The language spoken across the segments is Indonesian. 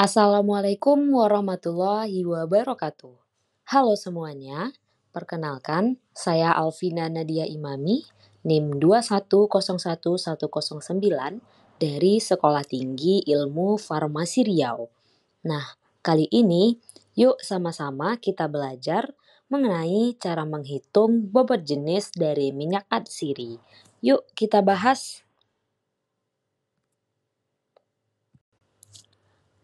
Assalamualaikum warahmatullahi wabarakatuh. Halo semuanya, perkenalkan saya Alvina Nadia Imami, NIM 2101109 dari Sekolah Tinggi Ilmu Farmasi Riau. Nah, kali ini yuk sama-sama kita belajar mengenai cara menghitung bobot jenis dari minyak atsiri. Yuk kita bahas.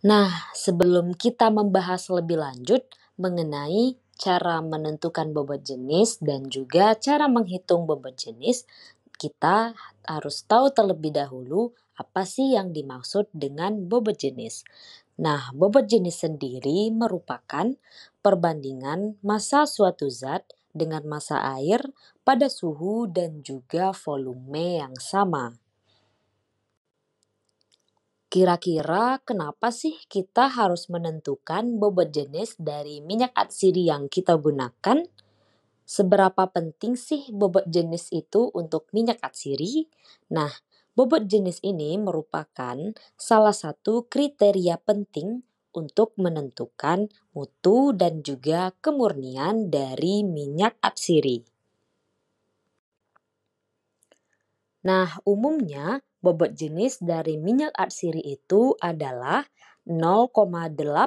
Nah, sebelum kita membahas lebih lanjut mengenai cara menentukan bobot jenis dan juga cara menghitung bobot jenis, kita harus tahu terlebih dahulu apa sih yang dimaksud dengan bobot jenis. Nah, bobot jenis sendiri merupakan perbandingan massa suatu zat dengan massa air pada suhu dan juga volume yang sama. Kira-kira kenapa sih kita harus menentukan bobot jenis dari minyak atsiri yang kita gunakan? Seberapa penting sih bobot jenis itu untuk minyak atsiri? Nah, bobot jenis ini merupakan salah satu kriteria penting untuk menentukan mutu dan juga kemurnian dari minyak atsiri. Nah, umumnya Bobot jenis dari minyak atsiri itu adalah 0,800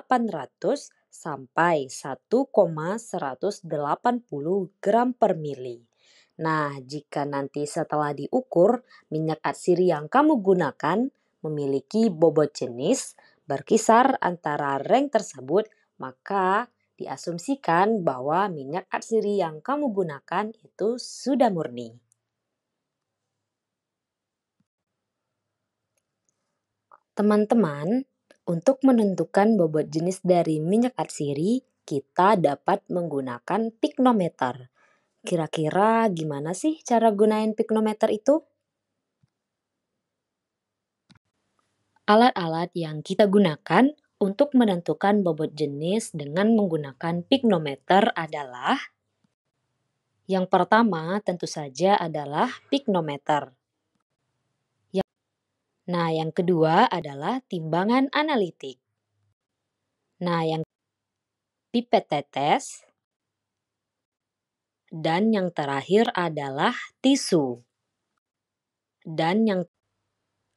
sampai 1,180 gram per mili. Nah, jika nanti setelah diukur, minyak atsiri yang kamu gunakan memiliki bobot jenis berkisar antara rank tersebut, maka diasumsikan bahwa minyak atsiri yang kamu gunakan itu sudah murni. Teman-teman, untuk menentukan bobot jenis dari minyak atsiri, kita dapat menggunakan piknometer. Kira-kira gimana sih cara gunain piknometer itu? Alat-alat yang kita gunakan untuk menentukan bobot jenis dengan menggunakan piknometer adalah Yang pertama tentu saja adalah piknometer. Nah, yang kedua adalah timbangan analitik. Nah, yang pipet tetes. Dan yang terakhir adalah tisu. Dan yang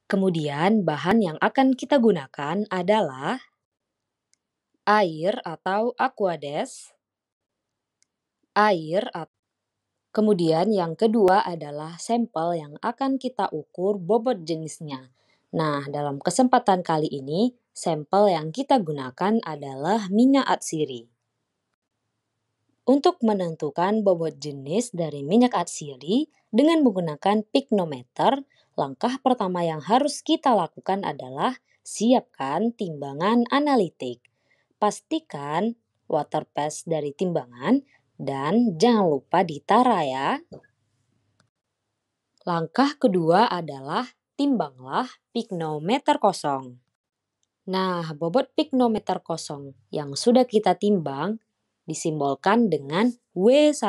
kemudian bahan yang akan kita gunakan adalah air atau aquades. Air atau Kemudian yang kedua adalah sampel yang akan kita ukur bobot jenisnya. Nah, dalam kesempatan kali ini, sampel yang kita gunakan adalah minyak atsiri. Untuk menentukan bobot jenis dari minyak atsiri dengan menggunakan piknometer, langkah pertama yang harus kita lakukan adalah siapkan timbangan analitik. Pastikan water pass dari timbangan dan jangan lupa ditara ya. Langkah kedua adalah timbanglah piknometer kosong. Nah, bobot piknometer kosong yang sudah kita timbang disimbolkan dengan W1.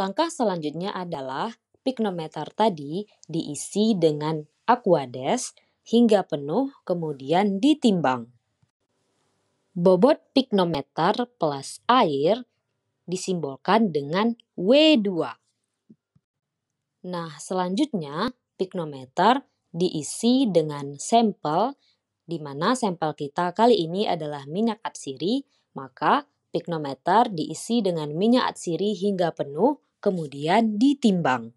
Langkah selanjutnya adalah piknometer tadi diisi dengan aquades hingga penuh kemudian ditimbang. Bobot piknometer plus air disimbolkan dengan W2. Nah, selanjutnya piknometer diisi dengan sampel, di mana sampel kita kali ini adalah minyak atsiri, maka piknometer diisi dengan minyak atsiri hingga penuh, kemudian ditimbang.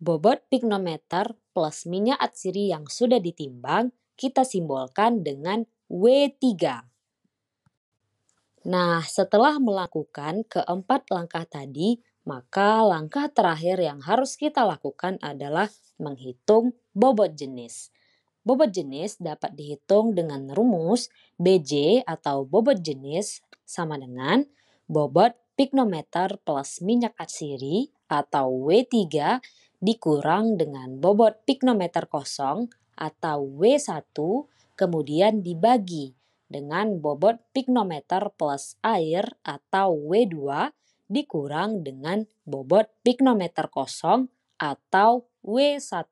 Bobot piknometer plus minyak atsiri yang sudah ditimbang kita simbolkan dengan W3. Nah, setelah melakukan keempat langkah tadi, maka langkah terakhir yang harus kita lakukan adalah menghitung bobot jenis. Bobot jenis dapat dihitung dengan rumus BJ atau bobot jenis sama dengan bobot piknometer plus minyak atsiri atau W3 dikurang dengan bobot piknometer kosong atau W1 kemudian dibagi dengan bobot piknometer plus air atau W2 dikurang dengan bobot piknometer kosong atau W1.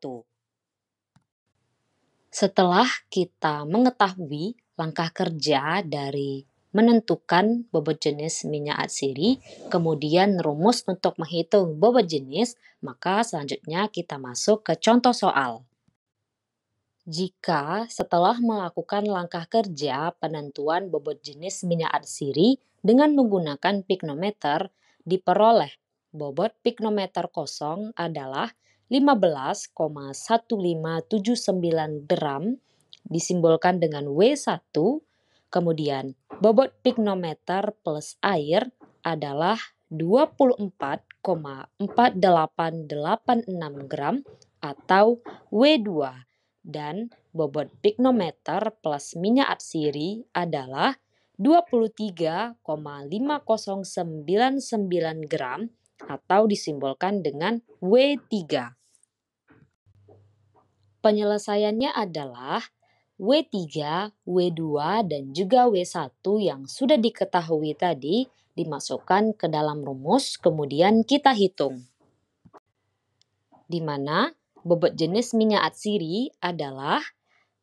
Setelah kita mengetahui langkah kerja dari menentukan bobot jenis minyak atsiri, kemudian rumus untuk menghitung bobot jenis, maka selanjutnya kita masuk ke contoh soal. Jika setelah melakukan langkah kerja penentuan bobot jenis minyak atsiri dengan menggunakan piknometer, diperoleh bobot piknometer kosong adalah 15,1579 gram disimbolkan dengan W1, kemudian bobot piknometer plus air adalah 24,4886 gram atau W2 dan bobot piknometer plus minyak atsiri adalah 23,5099 gram atau disimbolkan dengan W3. Penyelesaiannya adalah W3, W2, dan juga W1 yang sudah diketahui tadi dimasukkan ke dalam rumus, kemudian kita hitung. Di mana bobot jenis minyak atsiri adalah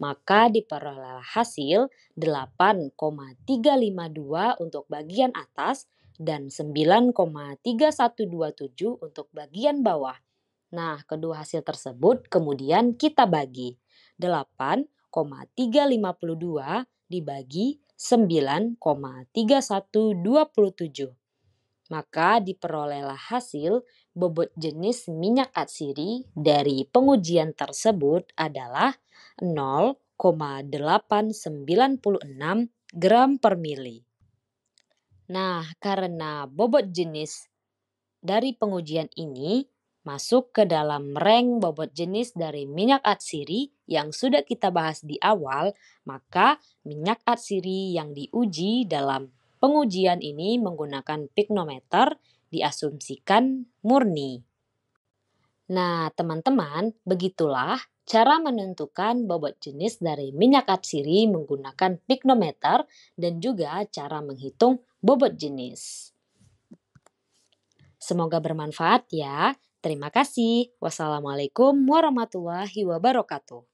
maka diperoleh hasil 8,352 untuk bagian atas dan 9,3127 untuk bagian bawah. Nah, kedua hasil tersebut kemudian kita bagi. 8,352 dibagi 9,3127. Maka diperolehlah hasil bobot jenis minyak atsiri dari pengujian tersebut adalah 0,896 gram per mili. Nah, karena bobot jenis dari pengujian ini masuk ke dalam rang bobot jenis dari minyak atsiri yang sudah kita bahas di awal, maka minyak atsiri yang diuji dalam pengujian ini menggunakan pignometer diasumsikan murni. Nah, teman-teman, begitulah Cara menentukan bobot jenis dari minyak atsiri menggunakan piknometer dan juga cara menghitung bobot jenis. Semoga bermanfaat ya. Terima kasih. Wassalamualaikum warahmatullahi wabarakatuh.